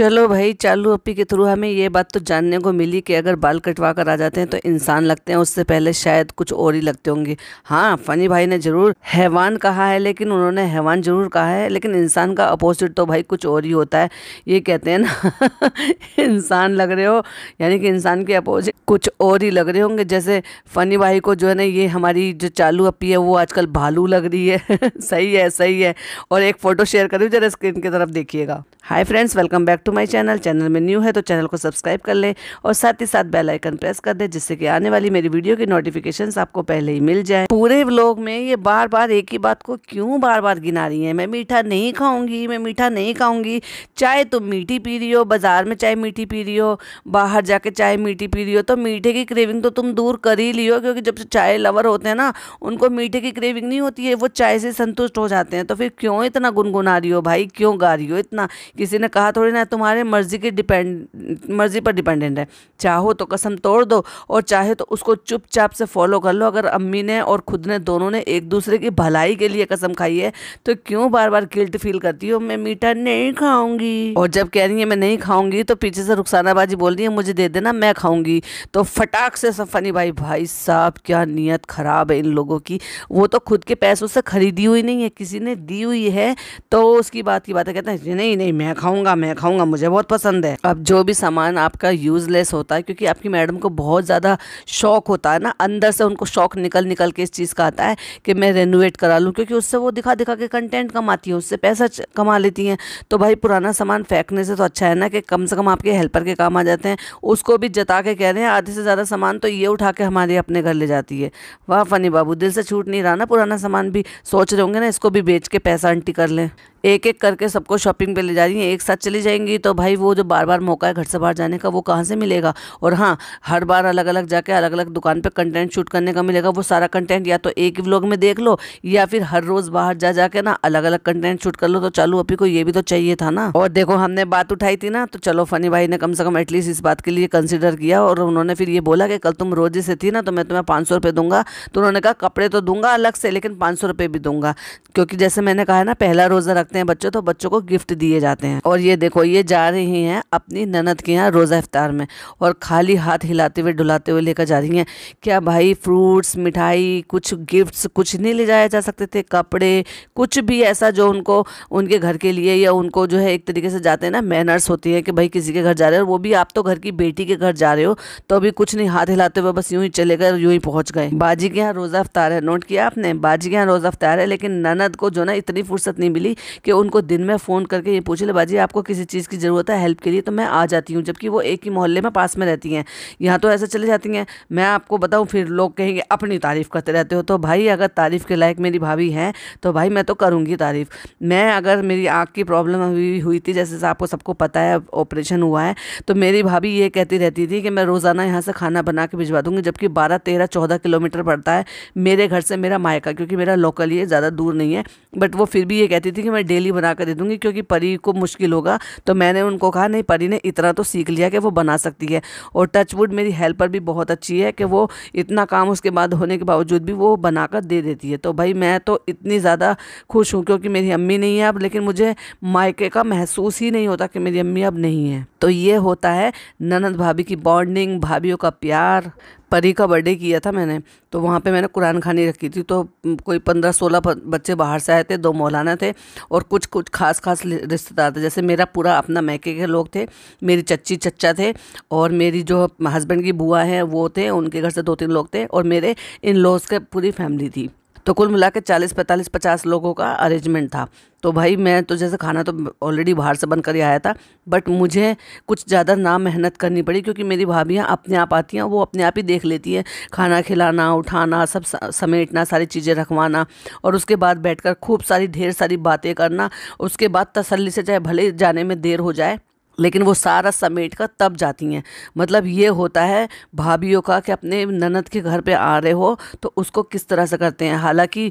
चलो भाई चालू अपी के थ्रू हमें ये बात तो जानने को मिली कि अगर बाल कटवा कर आ जाते हैं तो इंसान लगते हैं उससे पहले शायद कुछ और ही लगते होंगे हाँ फनी भाई ने ज़रूर हैवान कहा है लेकिन उन्होंने हैवान ज़रूर कहा है लेकिन इंसान का अपोजिट तो भाई कुछ और ही होता है ये कहते हैं ना इंसान लग रहे हो यानी कि इंसान के अपोजिट कुछ और ही लग रहे होंगे जैसे फ़नी भाई को जो है ना ये हमारी जो चालू अपी है वो आजकल भालू लग रही है सही है सही है और एक फ़ोटो शेयर करूँ जरा स्क्रीन की तरफ देखिएगा hi friends welcome back to to my channel channel में न्यू है तो चैनल को सब्सक्राइब कर लें और साथ ही साथ बेल आइकन प्रेस कर दें जिससे कि आने वाली मेरी वीडियो की नोटिफिकेशंस आपको पहले ही मिल जाए पूरे व्लॉग में ये बार बार एक ही बात को क्यों बार बार गिना रही है मैं मीठा नहीं खाऊंगी मैं मीठा नहीं खाऊंगी चाहे तुम मीठी पी रही हो बाज़ार में चाय मीठी पी रही हो बाहर जाके चाय मीठी पी रही हो तो मीठे की क्रेविंग तो तुम दूर कर ही लियो क्योंकि जब चाय लवर होते हैं ना उनको मीठे की क्रेविंग नहीं होती है वो चाय से संतुष्ट हो जाते हैं तो फिर क्यों इतना गुनगुना रही हो भाई क्यों गा रही हो इतना किसी ने कहा थोड़ी ना तुम्हारे मर्ज़ी की डिपेंड मर्ज़ी पर डिपेंडेंट है चाहो तो कसम तोड़ दो और चाहे तो उसको चुपचाप से फॉलो कर लो अगर अम्मी ने और खुद ने दोनों ने एक दूसरे की भलाई के लिए कसम खाई है तो क्यों बार बार गिल्ट फील करती हो मैं मीठा नहीं खाऊंगी और जब कह रही है मैं नहीं खाऊंगी तो पीछे से रुखसाना बाजी बोल रही है मुझे दे देना मैं खाऊंगी तो फटाक से सफनी भाई भाई साहब क्या नीयत ख़राब है इन लोगों की वो तो खुद के पैसों से खरीदी हुई नहीं है किसी ने दी हुई है तो उसकी बात की बात है कहते हैं नहीं नहीं मैं खाऊंगा मैं खाऊंगा करूंगा मुझे बहुत पसंद है अब जो भी सामान आपका यूजलेस होता है क्योंकि आपकी मैडम को बहुत ज़्यादा शौक होता है ना अंदर से उनको शौक निकल निकल के इस चीज़ का आता है कि मैं रेनोवेट करा लूँ क्योंकि उससे वो दिखा दिखा के कंटेंट कमाती है उससे पैसा कमा लेती हैं तो भाई पुराना सामान फेंकने से तो अच्छा है ना कि कम से कम आपके हेल्पर के काम आ जाते हैं उसको भी जता के कह रहे हैं आधे से ज़्यादा सामान तो ये उठा के हमारे अपने घर ले जाती है वाह फनी बाबू दिल से छूट नहीं रहा ना पुराना सामान भी सोच रहे होंगे ना इसको भी बेच के पैसा आंटी कर लें एक एक करके सबको शॉपिंग पे ले जा रही हैं एक साथ चली जाएंगी तो भाई वो जो बार बार मौका है घर से बाहर जाने का वो कहाँ से मिलेगा और हाँ हर बार अलग अलग जाके अलग अलग दुकान पे कंटेंट शूट करने का मिलेगा वो सारा कंटेंट या तो एक ही व्लॉग में देख लो या फिर हर रोज़ बाहर जा जाके ना अलग अलग कंटेंट शूट कर लो तो चालू अपी को ये भी तो चाहिए था ना और देखो हमने बात उठाई थी ना तो चलो फनी भाई ने कम से कम एटलीस्ट इस बात के लिए कंसिडर किया और उन्होंने फिर ये बोला कि कल तुम रोजे से थी ना तो मैं तुम्हें पाँच सौ रुपये दूंगा तो उन्होंने कहा कपड़े तो दूंगा अलग से लेकिन पाँच सौ रुपये भी दूंगा क्योंकि जैसे मैंने कहा ना पहला रोज़ा करते हैं बच्चों तो बच्चों को गिफ्ट दिए जाते हैं और ये देखो ये जा रही हैं अपनी ननद के यहाँ रोज़ा इफ्तार में और खाली हाथ हिलाते हुए डुलाते हुए लेकर जा रही हैं क्या भाई फ्रूट्स मिठाई कुछ गिफ्ट्स कुछ नहीं ले जाया जा सकते थे कपड़े कुछ भी ऐसा जो उनको उनके घर के लिए या उनको जो है एक तरीके से जाते हैं ना मैनर्स होती है कि भाई किसी के घर जा रहे हो वो भी आप तो घर की बेटी के घर जा रहे हो तो अभी कुछ नहीं हाथ हिलाते हुए बस यूँ ही चले गए यूँ ही पहुँच गए बाजी के यहाँ रोज़ा अफ्तार है नोट किया आपने बाजी के यहाँ रोज़ा अफ्तार है लेकिन ननद को जो ना इतनी फुर्सत नहीं मिली कि उनको दिन में फ़ोन करके ये पूछ ले बाजी आपको किसी चीज़ की ज़रूरत है हेल्प के लिए तो मैं आ जाती हूँ जबकि वो एक ही मोहल्ले में पास में रहती हैं यहाँ तो ऐसे चले जाती हैं मैं आपको बताऊँ फिर लोग कहेंगे अपनी तारीफ़ करते रहते हो तो भाई अगर तारीफ़ के लायक मेरी भाभी हैं तो भाई मैं तो करूँगी तारीफ़ मैं अगर मेरी आँख की प्रॉब्लम अभी हुई थी जैसे आपको सबको पता है ऑपरेशन हुआ है तो मेरी भाभी ये कहती रहती थी कि मैं रोज़ाना यहाँ से खाना बना के भिजवा दूँगी जबकि बारह तेरह चौदह किलोमीटर पड़ता है मेरे घर से मेरा मायका क्योंकि मेरा लोकल ये ज़्यादा दूर नहीं है बट वो फिर भी ये कहती थी कि मैं डेली बना कर दे दूँगी क्योंकि परी को मुश्किल होगा तो मैंने उनको कहा नहीं परी ने इतना तो सीख लिया कि वो बना सकती है और टचवुड मेरी हेल्पर भी बहुत अच्छी है कि वो इतना काम उसके बाद होने के बावजूद भी वो बना कर दे देती है तो भाई मैं तो इतनी ज़्यादा खुश हूँ क्योंकि मेरी अम्मी नहीं है अब लेकिन मुझे मायके का महसूस ही नहीं होता कि मेरी अम्मी अब नहीं है तो ये होता है ननद भाभी की बॉन्डिंग भाभीियों का प्यार परी का बर्थडे किया था मैंने तो वहाँ पे मैंने कुरान खानी रखी थी तो कोई पंद्रह सोलह बच्चे बाहर से आए थे दो मौलाना थे और कुछ कुछ खास खास रिश्तेदार थे जैसे मेरा पूरा अपना मैके के लोग थे मेरी चच्ची चच्चा थे और मेरी जो हस्बैंड की बुआ है वो थे उनके घर से दो तीन लोग थे और मेरे इन लॉज के पूरी फैमिली थी तो कुल मिला के चालीस पैंतालीस पचास लोगों का अरेंजमेंट था तो भाई मैं तो जैसे खाना तो ऑलरेडी बाहर से बनकर ही आया था बट मुझे कुछ ज़्यादा ना मेहनत करनी पड़ी क्योंकि मेरी भाभियाँ अपने आप आती हैं वो अपने आप ही देख लेती हैं खाना खिलाना उठाना सब समेटना सारी चीज़ें रखवाना और उसके बाद बैठ खूब सारी ढेर सारी बातें करना उसके बाद तसल्ली से चाहे भले जाने में देर हो जाए लेकिन वो सारा समेट कर तब जाती हैं मतलब ये होता है भाभीियों का कि अपने ननद के घर पे आ रहे हो तो उसको किस तरह से करते हैं हालांकि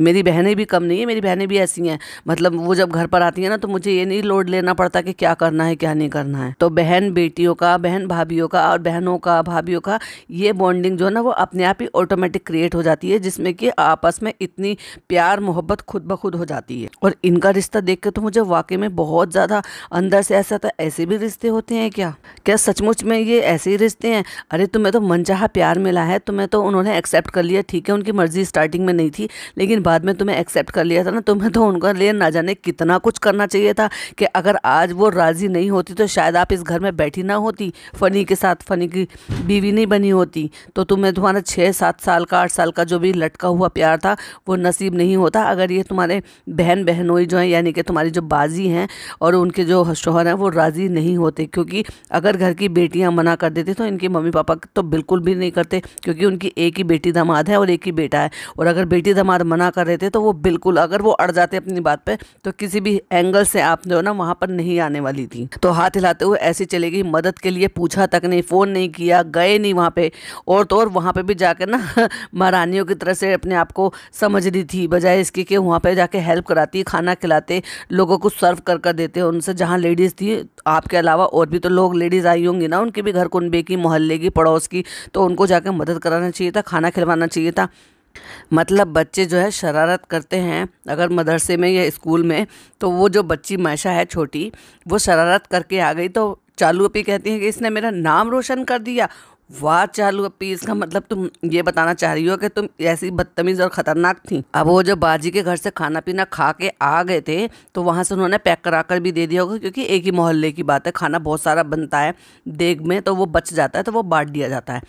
मेरी बहनें भी कम नहीं है मेरी बहनें भी ऐसी हैं मतलब वो जब घर पर आती हैं ना तो मुझे ये नहीं लोड लेना पड़ता कि क्या करना है क्या नहीं करना है तो बहन बेटियों का बहन भाभीियों का और बहनों का भाभीियों का ये बॉन्डिंग जो है ना वो अपने आप ही ऑटोमेटिक क्रिएट हो जाती है जिसमें कि आपस में इतनी प्यार मोहब्बत खुद ब खुद हो जाती है और इनका रिश्ता देख के तो मुझे वाकई में बहुत ज़्यादा अंदर से ऐसा था ऐसे भी रिश्ते होते हैं क्या क्या सचमुच में ये ऐसे ही रिश्ते हैं अरे तुम्हें तो मनचाहा प्यार मिला है तुम्हें तो उन्होंने एक्सेप्ट कर लिया ठीक है उनकी मर्जी स्टार्टिंग में नहीं थी लेकिन बाद में तुम्हें एक्सेप्ट कर लिया था ना तुम्हें तो उनके लिए ना जाने कितना कुछ करना चाहिए था कि अगर आज वो राज़ी नहीं होती तो शायद आप इस घर में बैठी ना होती फ़नी के साथ फ़नी की बीवी नहीं बनी होती तो तुम्हें तुम्हारा छः सात साल का आठ साल का जो भी लटका हुआ प्यार था वो नसीब नहीं होता अगर ये तुम्हारे बहन बहनोई जो हैं यानी कि तुम्हारी जो बाजी हैं और उनके जो शोहर हैं वो राज़ी नहीं होते क्योंकि अगर घर की बेटियाँ मना कर देती तो इनके मम्मी पापा तो बिल्कुल भी नहीं करते क्योंकि उनकी एक ही बेटी दामाद है और एक ही बेटा है और अगर बेटी दामाद मना कर रहे थे तो वो बिल्कुल अगर वो अड़ जाते अपनी बात पे तो किसी भी एंगल से आप जो ना वहाँ पर नहीं आने वाली थी तो हाथ हिलाते हुए ऐसी चली गई मदद के लिए पूछा तक नहीं फ़ोन नहीं किया गए नहीं वहाँ पर और तो और वहाँ पर भी जाकर ना महारानियों की तरह से अपने आप को समझ रही थी बजाय इसकी कि वहाँ पर जाके हेल्प कराती खाना खिलाते लोगों को सर्व कर कर देते उनसे जहाँ लेडीज़ थी आपके अलावा और भी तो लोग लेडीज़ आई होंगी ना उनके भी घर कुनबे की मोहल्ले की पड़ोस की तो उनको जाकर मदद कराना चाहिए था खाना खिलवाना चाहिए था मतलब बच्चे जो है शरारत करते हैं अगर मदरसे में या स्कूल में तो वो जो बच्ची मैशा है छोटी वो शरारत करके आ गई तो चालू अपी कहती हैं कि इसने मेरा नाम रोशन कर दिया वाह चालू अपी इसका मतलब तुम ये बताना चाह रही हो कि तुम ऐसी बदतमीज और ख़तरनाक थी अब वो जब बाजी के घर से खाना पीना खा के आ गए थे तो वहाँ से उन्होंने पैक करा कर भी दे दिया होगा क्योंकि एक ही मोहल्ले की बात है खाना बहुत सारा बनता है देग में तो वो बच जाता है तो वो बांट दिया जाता है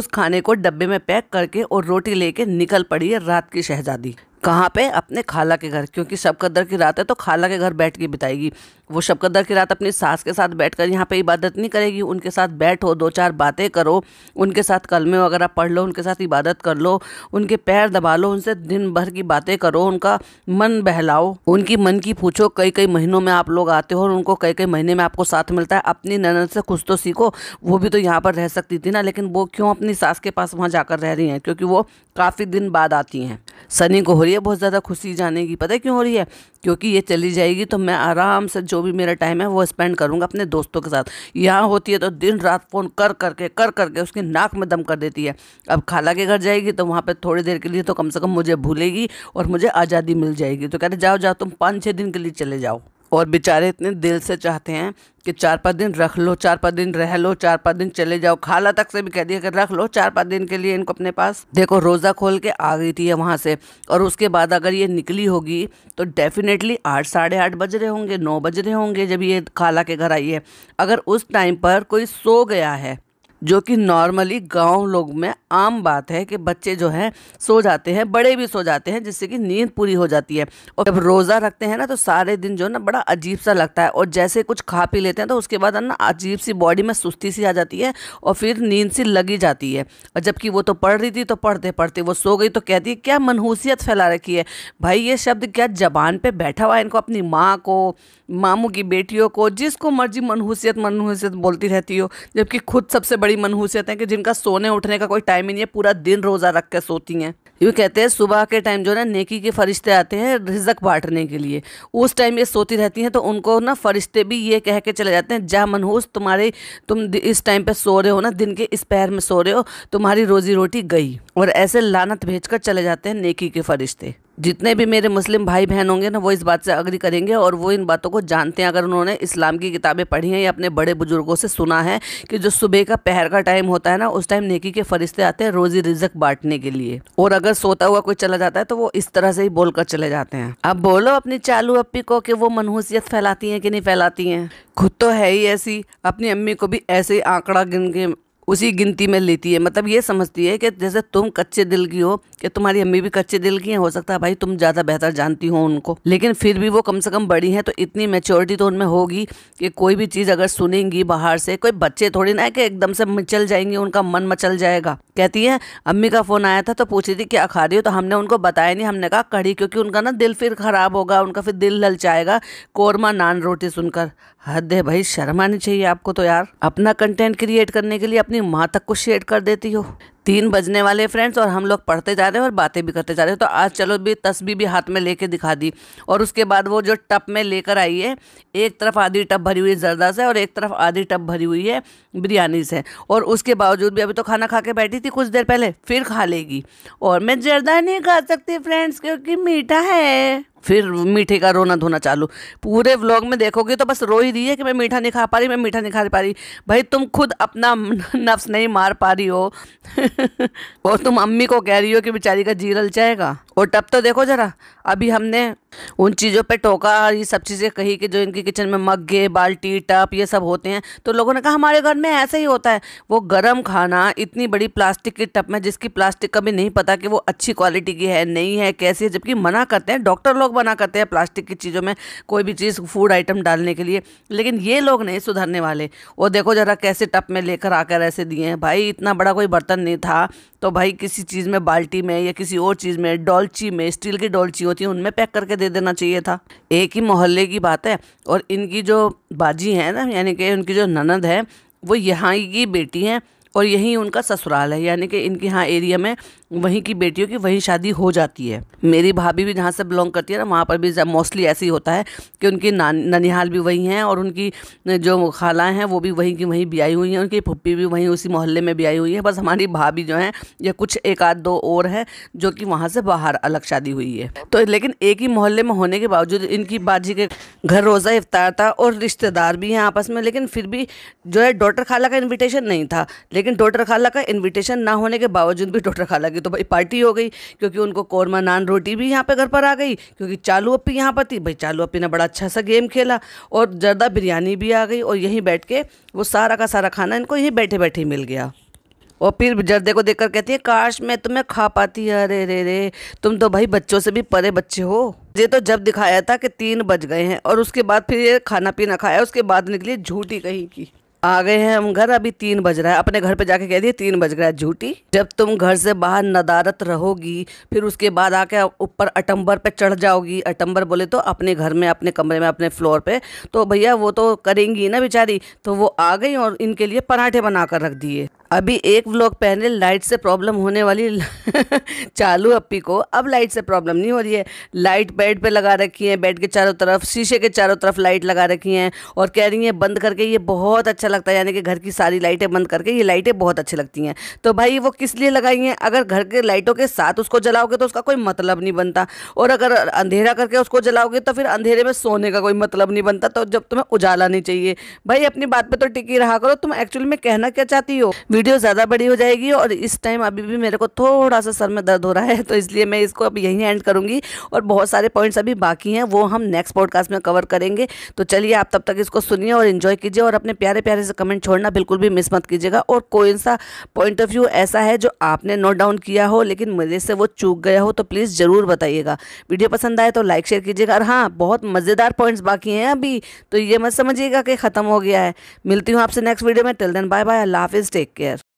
उस खाने को डब्बे में पैक करके और रोटी लेके निकल पड़ी है रात की शहजादी कहाँ पे अपने खाला के घर क्योंकि शबकदर की रात है तो खाला के घर बैठ के बिताएगी वो शबकदर की रात अपनी सास के साथ बैठकर यहाँ पर इबादत नहीं करेगी उनके साथ बैठो दो चार बातें करो उनके साथ कलमे वगैरह पढ़ लो उनके साथ इबादत कर लो उनके पैर दबा लो उनसे दिन भर की बातें करो उनका मन बहलाओ उनकी मन की पूछो कई कई महीनों में आप लोग आते हो और उनको कई कई महीने में आपको साथ मिलता है अपनी ननद से कुछ तो सीखो वो भी तो यहाँ पर रह सकती थी ना लेकिन वो क्यों अपनी सास के पास वहाँ जाकर रह रही हैं क्योंकि वो काफ़ी दिन बाद आती हैं सनी को हो रही है बहुत ज़्यादा खुशी जाने की पता है क्यों हो रही है क्योंकि ये चली जाएगी तो मैं आराम से जो भी मेरा टाइम है वो स्पेंड करूँगा अपने दोस्तों के साथ यहाँ होती है तो दिन रात फ़ोन कर करके कर करके उसकी नाक में दम कर देती है अब खाला के घर जाएगी तो वहाँ पर थोड़ी देर के लिए तो कम से कम मुझे भूलेगी और मुझे आज़ादी मिल जाएगी तो कहते जाओ जाओ तुम पाँच छः दिन के लिए चले जाओ और बेचारे इतने दिल से चाहते हैं कि चार पाँच दिन रख लो चार पाँच दिन रह लो चार पाँच दिन चले जाओ खाला तक से भी कह दिया कि रख लो चार पाँच दिन के लिए इनको अपने पास देखो रोज़ा खोल के आ गई थी वहाँ से और उसके बाद अगर ये निकली होगी तो डेफिनेटली आठ साढ़े आठ बज रहे होंगे नौ बज रहे होंगे जब ये खाला के घर आई है अगर उस टाइम पर कोई सो गया है जो कि नॉर्मली गांव लोग में आम बात है कि बच्चे जो हैं सो जाते हैं बड़े भी सो जाते हैं जिससे कि नींद पूरी हो जाती है और जब रोज़ा रखते हैं ना तो सारे दिन जो है ना बड़ा अजीब सा लगता है और जैसे कुछ खा पी लेते हैं तो उसके बाद ना अजीब सी बॉडी में सुस्ती सी आ जाती है और फिर नींद सी लगी जाती है और जबकि वो तो पढ़ रही थी तो पढ़ते पढ़ते वो सो गई तो कहती है क्या मनहूसियत फैला रखी है भाई ये शब्द क्या जबान पर बैठा हुआ है इनको अपनी माँ को मामू की बेटियों को जिसको मर्जी मनहूसियत मनहूसियत बोलती रहती हो जबकि खुद सबसे बड़ी बड़ी मनहूसियत है कि जिनका सोने उठने का कोई टाइम ही नहीं है पूरा दिन रोज़ा रख के सोती हैं यूँ कहते हैं सुबह के टाइम जो है नेकी के फरिश्ते आते हैं रिजक बांटने के लिए उस टाइम ये सोती रहती हैं तो उनको ना फरिश्ते भी ये कह के चले जाते हैं जा मनहूस तुम्हारे तुम इस टाइम पे सो रहे हो ना दिन के इस पैर में सो रहे हो तुम्हारी रोज़ी रोटी गई और ऐसे लानत भेज चले जाते हैं नेकी के फरिश्ते जितने भी मेरे मुस्लिम भाई बहन होंगे ना वो इस बात से अग्री करेंगे और वो इन बातों को जानते हैं अगर उन्होंने इस्लाम की किताबें पढ़ी हैं या अपने बड़े बुजुर्गों से सुना है कि जो सुबह का पहर का टाइम होता है ना उस टाइम नेकी के फरिश्ते आते हैं रोज़ी रिजक बांटने के लिए और अगर सोता हुआ कोई चला जाता है तो वो इस तरह से ही बोलकर चले जाते हैं अब बोलो अपनी चालू अपी को कि वो मनहूसियत फैलाती हैं कि नहीं फैलाती हैं खुद तो है ही ऐसी अपनी अम्मी को भी ऐसे ही आंकड़ा गिन के उसी गिनती में लेती है मतलब ये समझती है कि जैसे तुम कच्चे दिल की हो कि तुम्हारी अम्मी भी कच्चे दिल की है हो सकता है भाई तुम ज़्यादा बेहतर जानती हो उनको लेकिन फिर भी वो कम से कम बड़ी है तो इतनी मेच्योरिटी तो उनमें होगी कि कोई भी चीज़ अगर सुनेंगी बाहर से कोई बच्चे थोड़ी ना है कि एकदम से मचल जाएंगे उनका मन मचल जाएगा कहती है अम्मी का फ़ोन आया था तो पूछी थी क्या खा रही हो तो हमने उनको बताया नहीं हमने कहा कड़ी क्योंकि उनका ना दिल फिर ख़राब होगा उनका फिर दिल ललचाएगा कोरमा नान रोटी सुनकर हद है भाई शर्म आनी चाहिए आपको तो यार अपना कंटेंट क्रिएट करने के लिए अपनी अपनी माँ तक को शेयर कर देती हो तीन बजने वाले फ्रेंड्स और हम लोग पढ़ते जा रहे हैं और बातें भी करते जा रहे हैं तो आज चलो भी तस्वीर भी हाथ में लेके दिखा दी और उसके बाद वो जो टप में लेकर आई है एक तरफ आधी टप भरी हुई जरदा से और एक तरफ आधी टप भरी हुई है बिरयानी से और उसके बावजूद भी अभी तो खाना खा के बैठी थी कुछ देर पहले फिर खा लेगी और मैं जरदा नहीं खा सकती फ्रेंड्स क्योंकि मीठा है फिर मीठे का रोना धोना चालू पूरे व्लॉग में देखोगे तो बस रो ही रही है कि मैं मीठा नहीं खा पा रही मैं मीठा नहीं खा पा रही भाई तुम खुद अपना नफ्स नहीं मार पा रही हो और तुम अम्मी को कह रही हो कि बेचारी का जी रल जाएगा और तब तो देखो ज़रा अभी हमने उन चीज़ों पे टोका ये सब चीज़ें कही कि जो इनकी किचन में मग्गे बाल्टी टप ये सब होते हैं तो लोगों ने कहा हमारे घर में ऐसे ही होता है वो गर्म खाना इतनी बड़ी प्लास्टिक की टप में जिसकी प्लास्टिक का भी नहीं पता कि वो अच्छी क्वालिटी की है नहीं है कैसी है जबकि मना करते हैं डॉक्टर लोग मना करते हैं प्लास्टिक की चीज़ों में कोई भी चीज़ फूड आइटम डालने के लिए लेकिन ये लोग नहीं सुधरने वाले वो देखो ज़रा कैसे टप में लेकर आकर ऐसे दिए हैं भाई इतना बड़ा कोई बर्तन नहीं था तो भाई किसी चीज़ में बाल्टी में या किसी और चीज़ में डॉल डोलची में स्टील की डोलची होती है उनमें पैक करके दे देना चाहिए था एक ही मोहल्ले की बात है और इनकी जो बाजी है ना यानी कि उनकी जो ननद है वो यहाँ की बेटी हैं और यही उनका ससुराल है यानी कि इनके यहाँ एरिया में वहीं की बेटियों की वहीं शादी हो जाती है मेरी भाभी भी जहाँ से बिलोंग करती है ना वहाँ पर भी मोस्टली ऐसे ही होता है कि उनकी ननिहाल भी वहीं हैं और उनकी जो खालाएँ हैं वो भी वहीं की वहीं ब्याई हुई हैं उनकी पुप्पी भी वहीं उसी मोहल्ले में ब्याई हुई है बस हमारी भाभी जो हैं या कुछ एक आध दो और हैं जो कि वहाँ से बाहर अलग शादी हुई है तो लेकिन एक ही मोहल्ले में होने के बावजूद इनकी बाजी के घर रोज़ा इफ्तार था और रिश्तेदार भी हैं आपस में लेकिन फिर भी जो है डॉटर खाला का इन्विटेशन नहीं था लेकिन डॉटर खाला का इन्विटेशन ना होने के बावजूद भी डॉटर खाला की तो भाई पार्टी हो गई क्योंकि उनको कौरमा नान रोटी भी यहाँ पे घर पर आ गई क्योंकि चालू अपी यहाँ पर थी भाई चालू अपी ने बड़ा अच्छा सा गेम खेला और जर्दा बिरयानी भी आ गई और यहीं बैठ के वो सारा का सारा खाना इनको यहीं बैठे बैठे मिल गया और फिर जर्दे को देखकर कहती है काश मैं तुम्हें खा पाती है अरे रे रे तुम तो भाई बच्चों से भी परे बच्चे हो ये तो जब दिखाया था कि तीन बज गए हैं और उसके बाद फिर ये खाना पीना खाया उसके बाद निकली झूठी कहीं की आ गए हैं हम घर अभी तीन बज रहा है अपने घर पे जाके कह दिए तीन बज रहा है झूठी जब तुम घर से बाहर नदारत रहोगी फिर उसके बाद आके ऊपर अटम्बर पे चढ़ जाओगी अटम्बर बोले तो अपने घर में अपने कमरे में अपने फ्लोर पे तो भैया वो तो करेंगी ना बेचारी तो वो आ गई और इनके लिए पराठे बना कर रख दिए अभी एक व्लॉग पहले लाइट से प्रॉब्लम होने वाली चालू अप्पी को अब लाइट से प्रॉब्लम नहीं हो रही है लाइट बेड पे लगा रखी है बेड के चारों तरफ शीशे के चारों तरफ लाइट लगा रखी हैं और कह रही हैं बंद करके ये बहुत अच्छा लगता है यानी कि घर की सारी लाइटें बंद करके ये लाइटें बहुत अच्छी लगती हैं तो भाई वो किस लिए लगाई हैं अगर घर के लाइटों के साथ उसको जलाओगे तो उसका कोई मतलब नहीं बनता और अगर अंधेरा करके उसको जलाओगे तो फिर अंधेरे में सोने का कोई मतलब नहीं बनता तो जब तुम्हें उजाला नहीं चाहिए भाई अपनी बात पर तो टिकी रहा करो तुम एक्चुअली में कहना क्या चाहती हो वीडियो ज़्यादा बड़ी हो जाएगी और इस टाइम अभी भी मेरे को थोड़ा सा सर में दर्द हो रहा है तो इसलिए मैं इसको अब यहीं एंड करूँगी और बहुत सारे पॉइंट्स अभी बाकी हैं वो हम नेक्स्ट पॉडकास्ट में कवर करेंगे तो चलिए आप तब तक इसको सुनिए और इन्जॉय कीजिए और अपने प्यारे प्यारे से कमेंट छोड़ना बिल्कुल भी मिस मत कीजिएगा और कोई सा पॉइंट ऑफ व्यू ऐसा है जो आपने नोट डाउन किया हो लेकिन मेरे से वो चूक गया हो तो प्लीज़ ज़रूर बताइएगा वीडियो पसंद आए तो लाइक शेयर कीजिएगा और हाँ बहुत मज़ेदार पॉइंट्स बाकी हैं अभी तो ये मत समझिएगा कि ख़त्म हो गया है मिलती हूँ आपसे नेक्स्ट वीडियो में till then bye bye Allah हाफिज़ टेक केयर give.